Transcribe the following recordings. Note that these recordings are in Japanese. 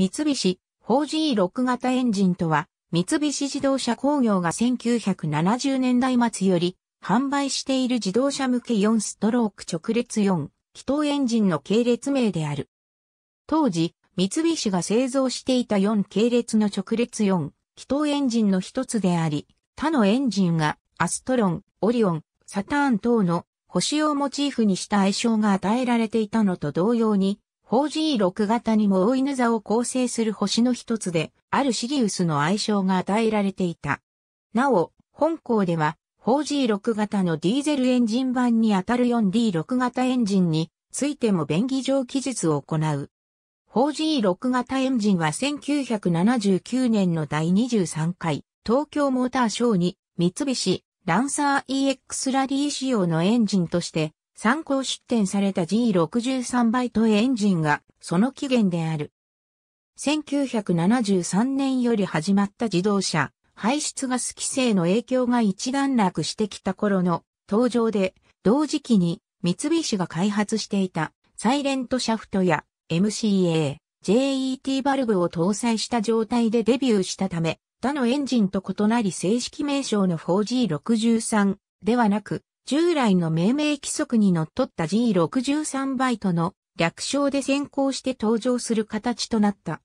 三菱 4G6 型エンジンとは、三菱自動車工業が1970年代末より販売している自動車向け4ストローク直列4気筒エンジンの系列名である。当時、三菱が製造していた4系列の直列4気筒エンジンの一つであり、他のエンジンがアストロン、オリオン、サターン等の星をモチーフにした愛称が与えられていたのと同様に、4G6 型にも大犬座を構成する星の一つで、あるシリウスの愛称が与えられていた。なお、本校では、4G6 型のディーゼルエンジン版にあたる 4D6 型エンジンについても便宜上記述を行う。4G6 型エンジンは1979年の第23回東京モーターショーに三菱ランサー EX ラリー仕様のエンジンとして参考出展された G63 バイトエンジンがその起源である。1973年より始まった自動車、排出ガス規制の影響が一段落してきた頃の登場で、同時期に三菱が開発していたサイレントシャフトや MCA、JET バルブを搭載した状態でデビューしたため、他のエンジンと異なり正式名称の 4G63 ではなく、従来の命名規則にのっとった G63 バイトの略称で先行して登場する形となった。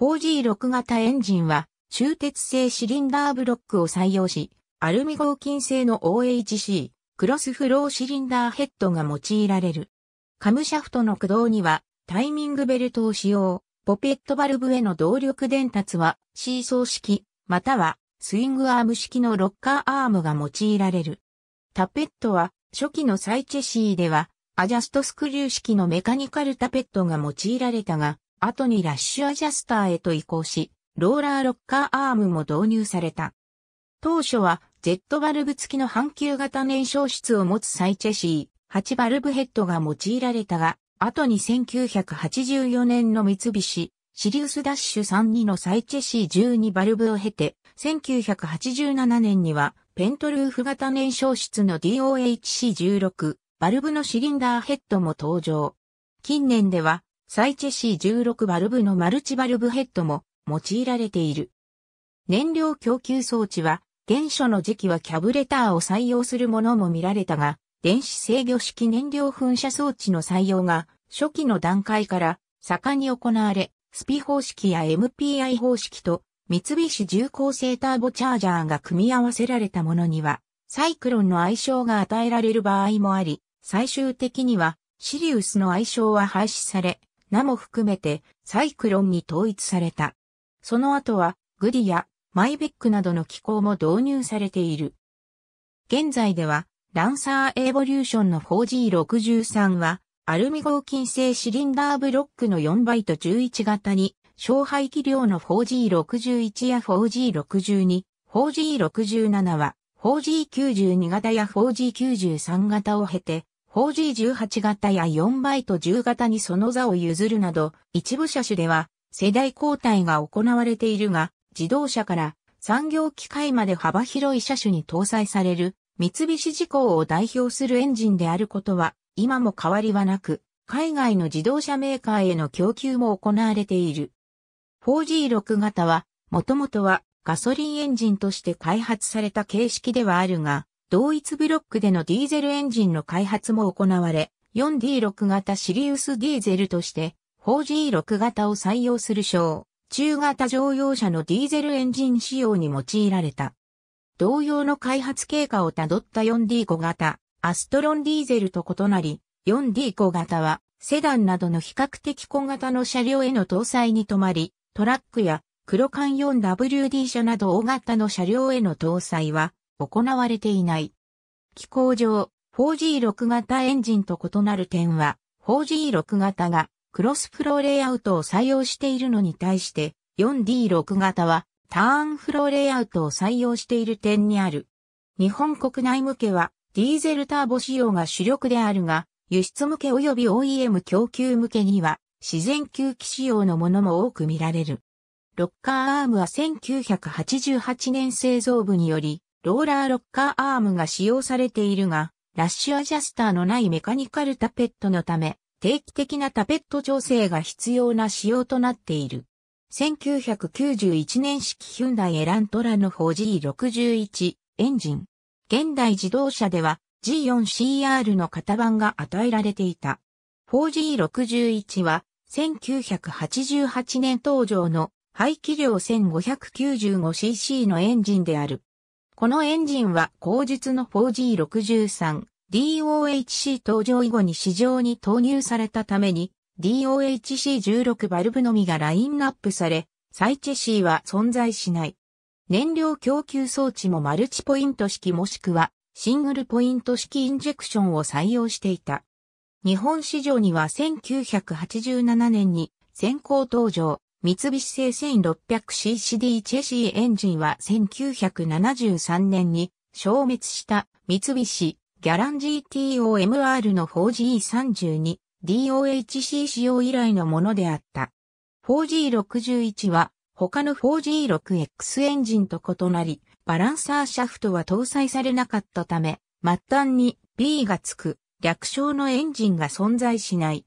4G6 型エンジンは、鋳鉄製シリンダーブロックを採用し、アルミ合金製の OHC、クロスフローシリンダーヘッドが用いられる。カムシャフトの駆動には、タイミングベルトを使用、ポペットバルブへの動力伝達は、シーソー式、または、スイングアーム式のロッカーアームが用いられる。タペットは、初期のサイチェシーでは、アジャストスクリュー式のメカニカルタペットが用いられたが、後にラッシュアジャスターへと移行し、ローラーロッカーアームも導入された。当初は、ジェットバルブ付きの半球型燃焼室を持つサイチェシー、8バルブヘッドが用いられたが、後に1984年の三菱、シリウスダッシュ32のサイチェシー12バルブを経て、1987年にはペントルーフ型燃焼室の DOHC16、バルブのシリンダーヘッドも登場。近年では、サイチェ C16 バルブのマルチバルブヘッドも用いられている。燃料供給装置は、原初の時期はキャブレターを採用するものも見られたが、電子制御式燃料噴射装置の採用が初期の段階から盛んに行われ、スピ方式や MPI 方式と三菱重工製ターボチャージャーが組み合わせられたものには、サイクロンの愛称が与えられる場合もあり、最終的には、シリウスの愛称は廃止され、名も含めてサイクロンに統一された。その後は、グディやマイベックなどの機構も導入されている。現在では、ランサーエボリューションの 4G63 は、アルミ合金製シリンダーブロックの4倍と11型に小排気量の 4G61 や 4G62、4G67 は 4G92 型や 4G93 型を経て、4G18 型や4倍と10型にその座を譲るなど、一部車種では世代交代が行われているが、自動車から産業機械まで幅広い車種に搭載される三菱事項を代表するエンジンであることは今も変わりはなく、海外の自動車メーカーへの供給も行われている。4G6 型は、もともとはガソリンエンジンとして開発された形式ではあるが、同一ブロックでのディーゼルエンジンの開発も行われ、4D6 型シリウスディーゼルとして、4G6 型を採用する小、中型乗用車のディーゼルエンジン仕様に用いられた。同様の開発経過をたどった 4D5 型、アストロンディーゼルと異なり、4D5 型は、セダンなどの比較的小型の車両への搭載に止まり、トラックや黒缶 4WD 車など大型の車両への搭載は行われていない。機構上、4G6 型エンジンと異なる点は、4G6 型がクロスフローレイアウトを採用しているのに対して、4D6 型はターンフローレイアウトを採用している点にある。日本国内向けは、ディーゼルターボ仕様が主力であるが、輸出向け及び OEM 供給向けには、自然吸気仕様のものも多く見られる。ロッカーアームは1988年製造部により、ローラーロッカーアームが使用されているが、ラッシュアジャスターのないメカニカルタペットのため、定期的なタペット調整が必要な仕様となっている。1991年式ヒュンダイエラントラの 4G61 エンジン。現代自動車では G4CR の型番が与えられていた。4G61 は1988年登場の排気量 1595cc のエンジンである。このエンジンは後日の 4G63、DOHC 登場以後に市場に投入されたために、DOHC16 バルブのみがラインナップされ、サイチェシーは存在しない。燃料供給装置もマルチポイント式もしくはシングルポイント式インジェクションを採用していた。日本市場には1987年に先行登場、三菱製 1600cc チェシーエンジンは1973年に消滅した三菱ギャラン GTOMR の 4G32 DOHC 仕用以来のものであった。4G61 は他の 4G6X エンジンと異なり、バランサーシャフトは搭載されなかったため、末端に B がつく略称のエンジンが存在しない。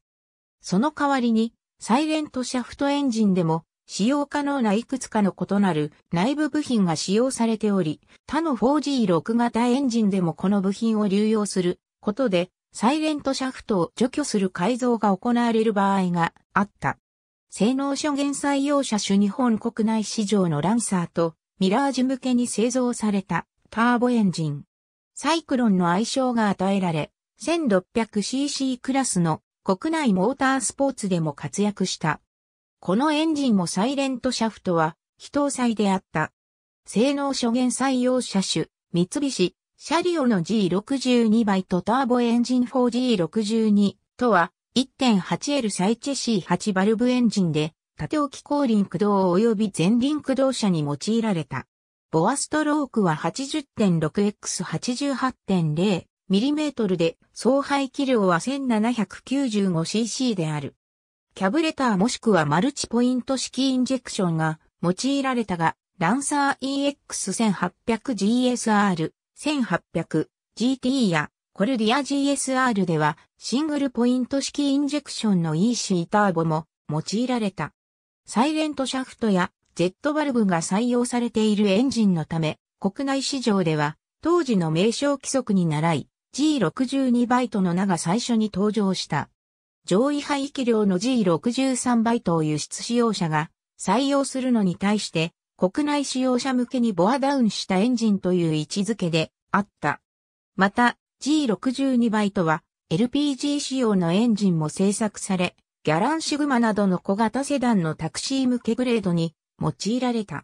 その代わりに、サイレントシャフトエンジンでも、使用可能ないくつかの異なる内部部品が使用されており、他の 4G6 型エンジンでもこの部品を流用することで、サイレントシャフトを除去する改造が行われる場合があった。性能諸元採用車種日本国内市場のランサーとミラージ向けに製造されたターボエンジン。サイクロンの愛称が与えられ、1600cc クラスの国内モータースポーツでも活躍した。このエンジンもサイレントシャフトは非搭載であった。性能初限採用車種、三菱、シャリオの G62 イトターボエンジン 4G62 とは 1.8L 最チェシー8バルブエンジンで縦置き後輪駆動及び前輪駆動車に用いられた。ボアストロークは 80.6x88.0 mm で、総排気量は 1795cc である。キャブレターもしくはマルチポイント式インジェクションが用いられたが、ランサー EX1800GSR、1800GT やコルディア GSR ではシングルポイント式インジェクションの EC ターボも用いられた。サイレントシャフトやジェットバルブが採用されているエンジンのため、国内市場では当時の名称規則に倣い、G62 バイトの名が最初に登場した。上位排気量の G63 バイトを輸出使用者が採用するのに対して、国内使用者向けにボアダウンしたエンジンという位置づけであった。また、G62 バイトは LPG 仕様のエンジンも製作され、ギャランシグマなどの小型セダンのタクシー向けグレードに用いられた。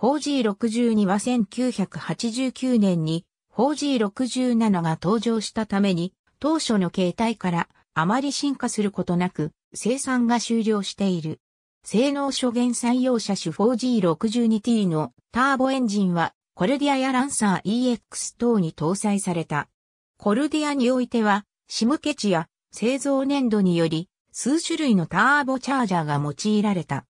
4G62 は1989年に 4G67 が登場したために、当初の携帯からあまり進化することなく、生産が終了している。性能初限採用車種 4G62T のターボエンジンは、コルディアやランサー EX 等に搭載された。コルディアにおいては、シムケチや製造年度により、数種類のターボチャージャーが用いられた。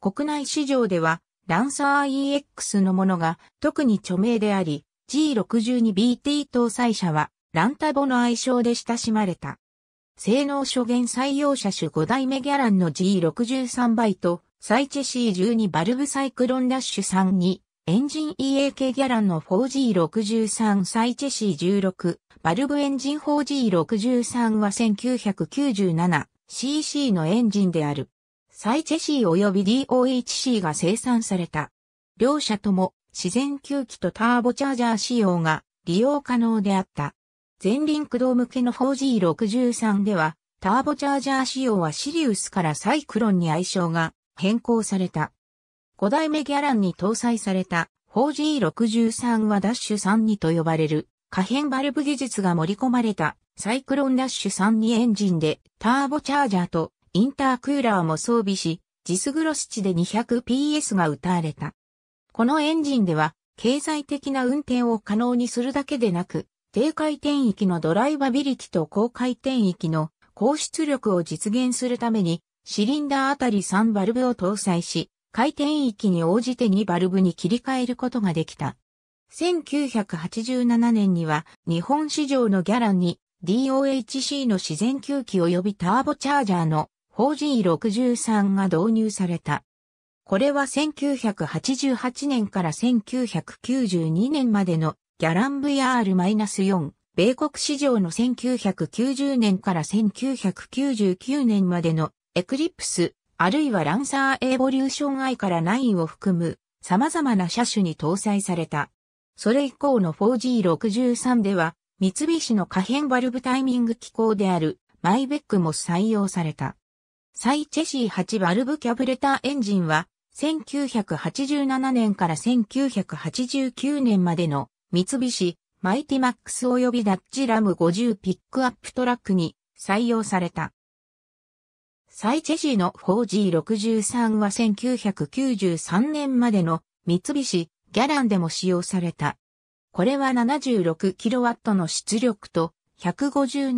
国内市場では、ランサー EX のものが特に著名であり、G62BT 搭載車はランタボの愛称で親しまれた。性能初限採用車種5代目ギャランの G63 倍と、サイチェ C12 バルブサイクロンラッシュ3に、エンジン EAK ギャランの 4G63 サイチェ C16 バルブエンジン 4G63 は 1997cc のエンジンである。サイチェ C 及び DOHC が生産された。両社とも自然吸気とターボチャージャー仕様が利用可能であった。前輪駆動向けの 4G63 では、ターボチャージャー仕様はシリウスからサイクロンに相性が変更された。5代目ギャランに搭載された 4G63 はダッシュ32と呼ばれる可変バルブ技術が盛り込まれたサイクロンダッシュ32エンジンでターボチャージャーとインタークーラーも装備し、ジスグロス値で 200PS が打たれた。このエンジンでは、経済的な運転を可能にするだけでなく、低回転域のドライバビリティと高回転域の高出力を実現するために、シリンダーあたり3バルブを搭載し、回転域に応じて2バルブに切り替えることができた。1987年には日本市場のギャランに DOHC の自然吸気及びターボチャージャーの 4G63 が導入された。これは1988年から1992年までのギャラン VR-4、米国市場の1990年から1999年までのエクリプス、あるいはランサーエボリューション I から9を含む様々な車種に搭載された。それ以降の 4G63 では、三菱の可変バルブタイミング機構であるマイベックも採用された。サイチェシー8バルブキャブレターエンジンは1987年から1989年までの三菱、マイティマックス及びダッジラム50ピックアップトラックに採用された。サイチェジーの 4G63 は1993年までの三菱、ギャランでも使用された。これは 76kW の出力と1 5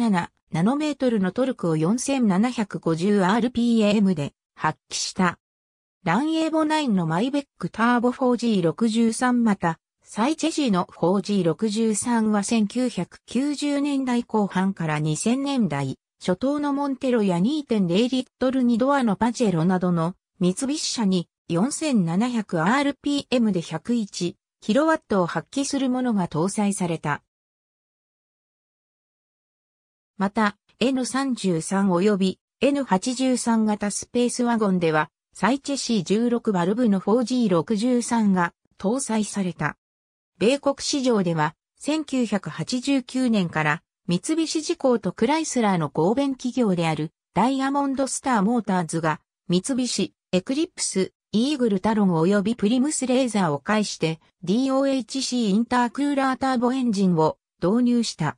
7トルのトルクを 4750rpm で発揮した。ランエーボ9のマイベックターボ 4G63 また、サイチェジーの 4G63 は1990年代後半から2000年代、初頭のモンテロや2.0リットル2ドアのパジェロなどの三菱車に 4700rpm で 101kW を発揮するものが搭載された。また、N33 及び N83 型スペースワゴンではサイチェ C16 バルブの 4G63 が搭載された。米国市場では1989年から三菱事工とクライスラーの合弁企業であるダイヤモンドスターモーターズが三菱、エクリプス、イーグルタロン及びプリムスレーザーを介して DOHC インタークーラーターボエンジンを導入した。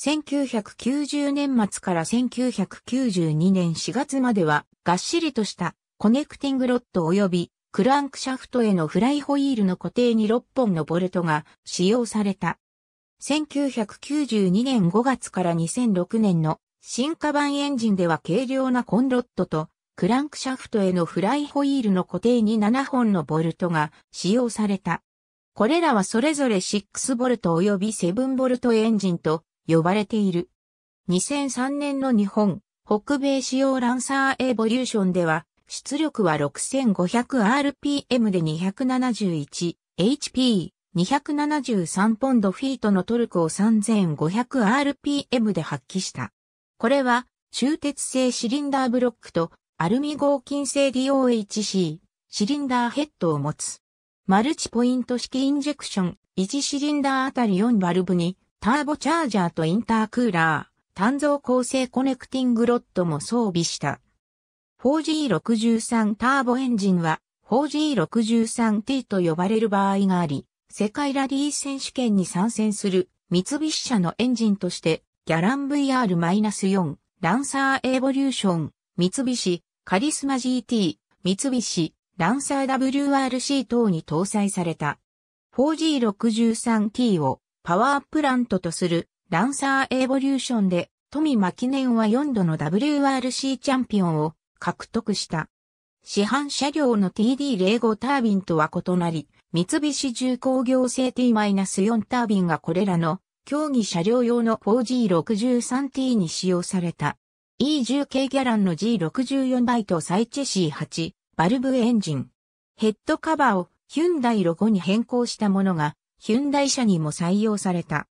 1990年末から1992年4月まではがっしりとしたコネクティングロッド及びクランクシャフトへのフライホイールの固定に6本のボルトが使用された。1992年5月から2006年の進化版エンジンでは軽量なコンロッドとクランクシャフトへのフライホイールの固定に7本のボルトが使用された。これらはそれぞれ6ト及び7トエンジンと呼ばれている。2003年の日本、北米仕様ランサーエボリューションでは出力は 6500rpm で 271hp、273ポンドフィートのトルクを 3500rpm で発揮した。これは、鋳鉄製シリンダーブロックとアルミ合金製 DOHC、シリンダーヘッドを持つ。マルチポイント式インジェクション、1シリンダーあたり4バルブに、ターボチャージャーとインタークーラー、単造構成コネクティングロッドも装備した。4G63 ターボエンジンは 4G63T と呼ばれる場合があり、世界ラリー選手権に参戦する三菱車のエンジンとして、ギャラン VR-4、ランサーエボリューション、三菱、カリスマ GT、三菱、ランサー WRC 等に搭載された。4G63T をパワープラントとするランサーエボリューションで、富間記念は4度の WRC チャンピオンを獲得した。市販車両の TD05 タービンとは異なり、三菱重工業製 T-4 タービンがこれらの競技車両用の 4G63T に使用された。E10 ギャランの G64 バイトサイチェ C8 バルブエンジン。ヘッドカバーをヒュンダイロゴに変更したものがヒュンダイ車にも採用された。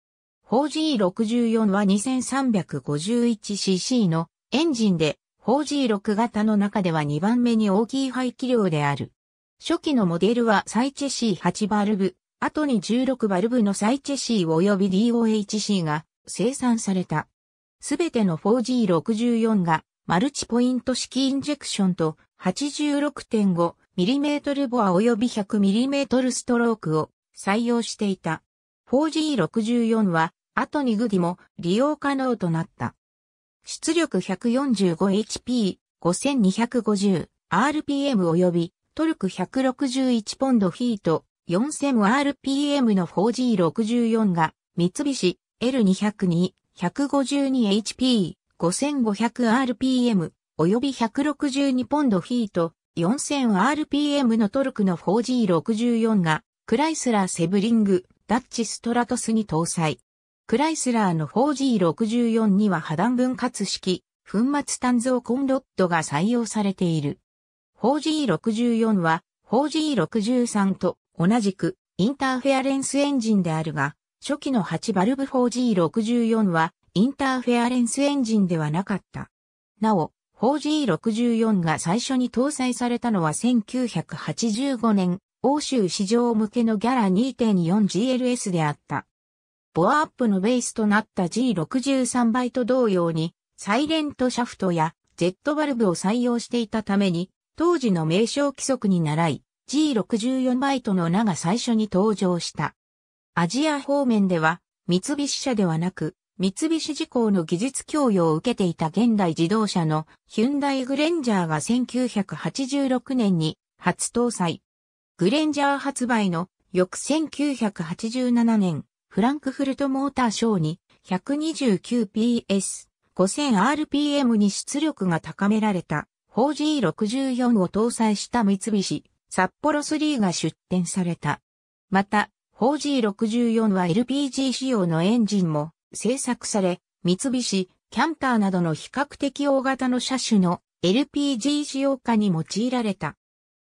4G64 は 2351cc のエンジンで 4G6 型の中では2番目に大きい排気量である。初期のモデルはサイチェ C8 バルブ、後に16バルブのサイチェ C 及び DOHC が生産された。すべての 4G64 がマルチポイント式インジェクションと 86.5mm ボア及び 100mm ストロークを採用していた。4G64 は後にグディも利用可能となった。出力 145HP5250 RPM 及びトルク161ポンドフィート 4000rpm の 4G64 が三菱 L202 152HP 5500rpm 及び162ポンドフィート 4000rpm のトルクの 4G64 がクライスラーセブリングダッチストラトスに搭載。クライスラーの 4G64 には破断分割式、粉末炭造コンロッドが採用されている。4G64 は 4G63 と同じくインターフェアレンスエンジンであるが、初期の8バルブ 4G64 はインターフェアレンスエンジンではなかった。なお、4G64 が最初に搭載されたのは1985年、欧州市場向けのギャラ 2.4GLS であった。ボアアップのベースとなった G63 倍と同様に、サイレントシャフトやジェットバルブを採用していたために、当時の名称規則に倣い、G64 バイトの名が最初に登場した。アジア方面では、三菱車ではなく、三菱事項の技術供与を受けていた現代自動車のヒュンダイグレンジャーが1986年に初搭載。グレンジャー発売の翌1987年、フランクフルトモーターショーに 129PS、5000rpm に出力が高められた 4G64 を搭載した三菱、札幌3が出展された。また、4G64 は LPG 仕様のエンジンも製作され、三菱、キャンターなどの比較的大型の車種の LPG 仕様化に用いられた。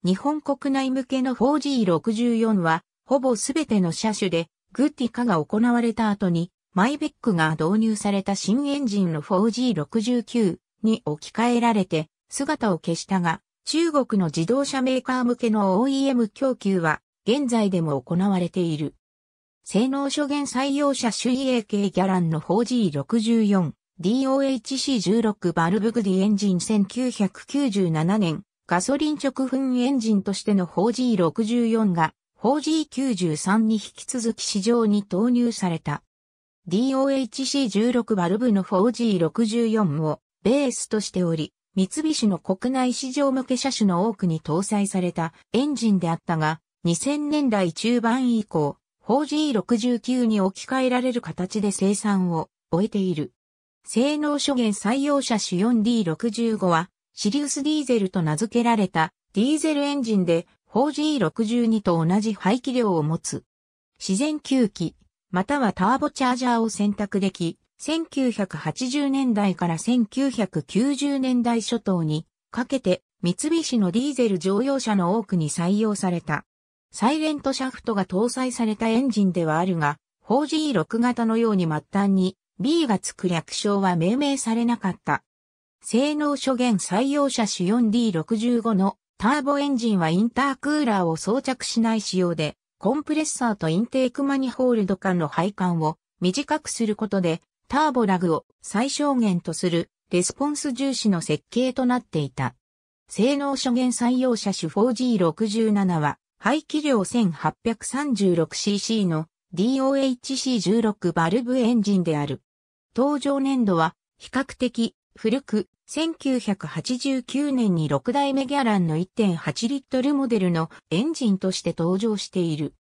日本国内向けの 4G64 は、ほぼすべての車種でグッティ化が行われた後に、マイベックが導入された新エンジンの 4G69 に置き換えられて姿を消したが、中国の自動車メーカー向けの OEM 供給は現在でも行われている。性能諸元採用者首位 AK ギャランの 4G64、DOHC16 バルブグディエンジン1997年、ガソリン直噴エンジンとしての 4G64 が 4G93 に引き続き市場に投入された。DOHC16 バルブの 4G64 をベースとしており、三菱の国内市場向け車種の多くに搭載されたエンジンであったが、2000年代中盤以降、4G69 に置き換えられる形で生産を終えている。性能諸元採用車種 4D65 は、シリウスディーゼルと名付けられたディーゼルエンジンで法 G62 と同じ排気量を持つ。自然吸気、またはターボチャージャーを選択でき、1980年代から1990年代初頭にかけて三菱のディーゼル乗用車の多くに採用された。サイレントシャフトが搭載されたエンジンではあるが、4G6 型のように末端に B がつく略称は命名されなかった。性能諸元採用者主 4D65 のターボエンジンはインタークーラーを装着しない仕様で、コンプレッサーとインテークマニホールド間の配管を短くすることで、ターボラグを最小限とするレスポンス重視の設計となっていた。性能初限採用車種 4G67 は、排気量 1836cc の DOHC16 バルブエンジンである。登場年度は比較的古く1989年に6代目ギャランの1.8リットルモデルのエンジンとして登場している。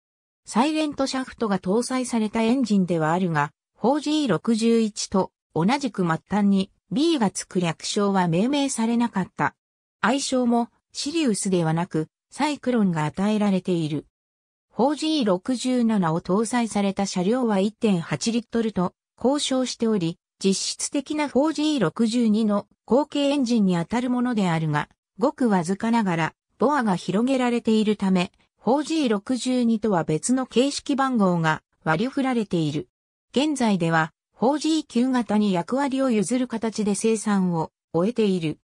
サイレントシャフトが搭載されたエンジンではあるが、4G61 と同じく末端に B がつく略称は命名されなかった。愛称もシリウスではなくサイクロンが与えられている。4G67 を搭載された車両は1.8リットルと交渉しており、実質的な 4G62 の後継エンジンにあたるものであるが、ごくわずかながら、ボアが広げられているため、4G62 とは別の形式番号が割り振られている。現在では 4G9 型に役割を譲る形で生産を終えている。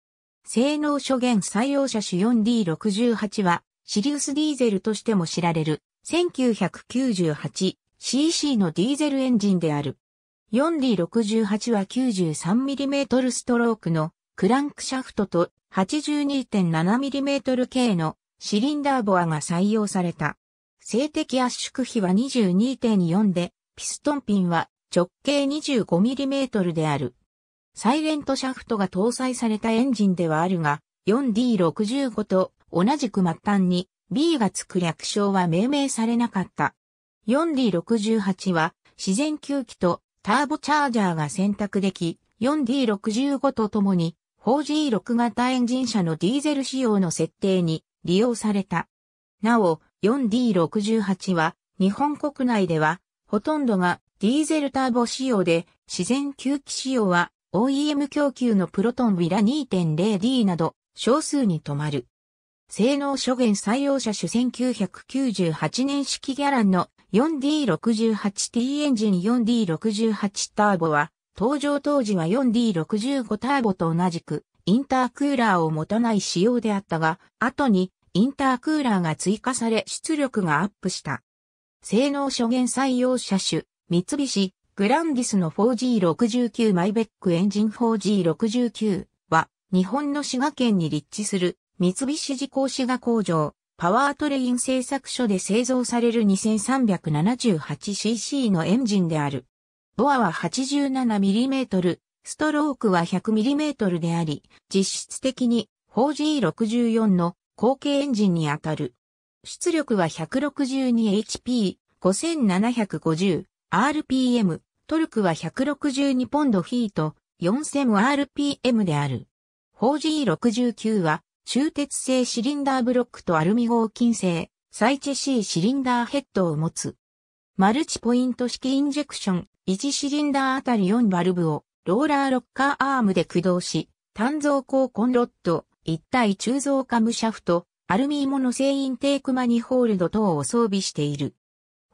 性能諸元採用車種 4D68 はシリウスディーゼルとしても知られる 1998cc のディーゼルエンジンである。4D68 は 93mm ストロークのクランクシャフトと 82.7mm 系のシリンダーボアが採用された。静的圧縮比は22.4で、ピストンピンは直径 25mm である。サイレントシャフトが搭載されたエンジンではあるが、4D65 と同じく末端に B がつく略称は命名されなかった。4D68 は自然吸気とターボチャージャーが選択でき、4D65 とともに、4G6 型エンジン車のディーゼル仕様の設定に利用された。なお、4D68 は、日本国内では、ほとんどがディーゼルターボ仕様で、自然吸気仕様は OEM 供給のプロトンビラ 2.0D など少数に止まる。性能諸元採用車種1998年式ギャランの 4D68T エンジン 4D68 ターボは、登場当時は 4D65 ターボと同じく、インタークーラーを持たない仕様であったが、後にインタークーラーが追加され出力がアップした。性能初限採用車種、三菱、グランディスの 4G69 マイベックエンジン 4G69 は、日本の滋賀県に立地する三菱自動滋賀工場、パワートレイン製作所で製造される 2378cc のエンジンである。ボアは 87mm、ストロークは 100mm であり、実質的に 4G64 の後継エンジンにあたる。出力は 162HP、5750、RPM、トルクは162ポンドフィート、4000RPM である。4G69 は鋳鉄製シリンダーブロックとアルミ合金製、サイチェーシリンダーヘッドを持つ。マルチポイント式インジェクション、1シリンダーあたり4バルブを、ローラーロッカーアームで駆動し、単造鋼コンロッド、一体鋳造カムシャフト、アルミモの製インテークマニホールド等を装備している。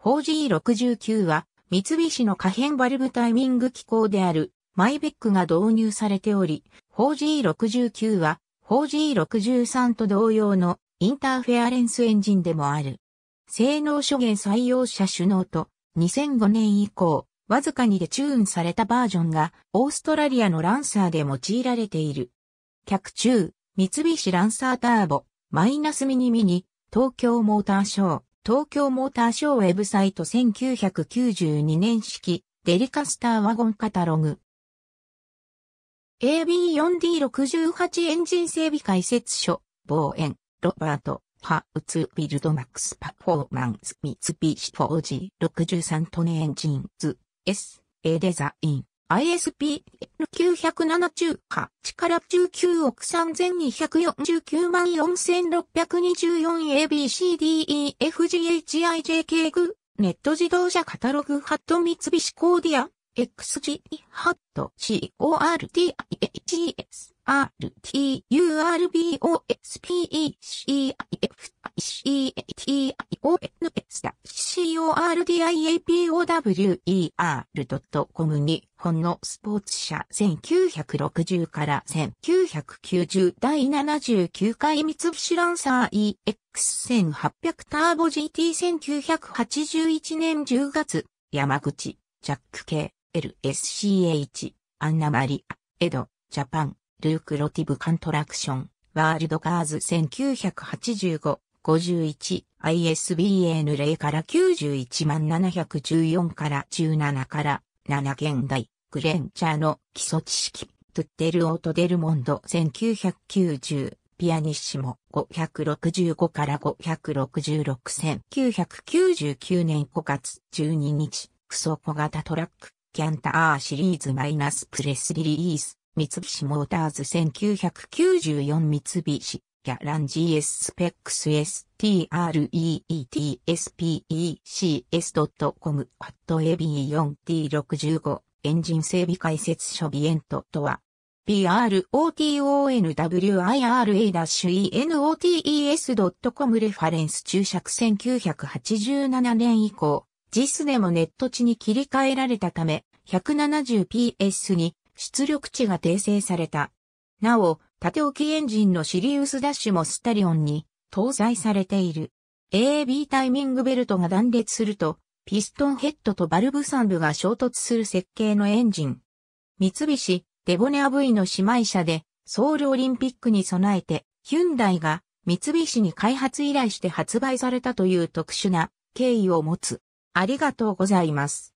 4G69 は、三菱の可変バルブタイミング機構である、マイベックが導入されており、4G69 は、4G63 と同様のインターフェアレンスエンジンでもある。性能諸元採用者首脳と2005年以降、わずかにでチューンされたバージョンがオーストラリアのランサーで用いられている。客中、三菱ランサーターボ、マイナスミニミニ、東京モーターショー、東京モーターショーウェブサイト1992年式、デリカスターワゴンカタログ。AB4D68 エンジン整備解説書、望遠、ロバート、ハウツビルドマックスパフォーマンス三菱 4G63 トネエンジンズ S、A デザイン、ISP、N907 中波、力19億3249万 4624ABCDEFGHIJK グ、ネット自動車カタログハット三菱コーディア、x g e h o t c o r d i c o r d o r d i c r d i c o r d i c o i f i c o r i c o r d i o r d i c o r d i c o r d i c o r d o r d c o r d i c o r d i c o r d i c o r d i c o r 9 i c o r d i c o r d i c o r d i c o r d i c o 1 d i c o r d i c o r d i c o LSCH、アンナマリア、エド、ジャパン、ルークロティブカントラクション、ワールドカーズ1985、51、ISBN 0から91万714から17から7現代、グレンチャーの基礎知識、トゥッテル・オート・デルモンド1990、ピアニッシモ565から566 1999年5月12日、クソ小型トラック、キャンターシリーズマイナスプレスリリース、三菱モーターズ1994三菱、ギャラン GS スペックス STREETSPECS.com アット a b 4 d 6 5エンジン整備解説書ビエントとは、PROTONWIRA-ENOTES.com レファレンス注釈1987年以降、JIS でもネット値に切り替えられたため、170PS に出力値が訂正された。なお、縦置きエンジンのシリウスダッシュもスタリオンに搭載されている。AAB タイミングベルトが断裂すると、ピストンヘッドとバルブ産部が衝突する設計のエンジン。三菱、デボネア V の姉妹車で、ソウルオリンピックに備えて、ヒュンダイが三菱に開発依頼して発売されたという特殊な経緯を持つ。ありがとうございます。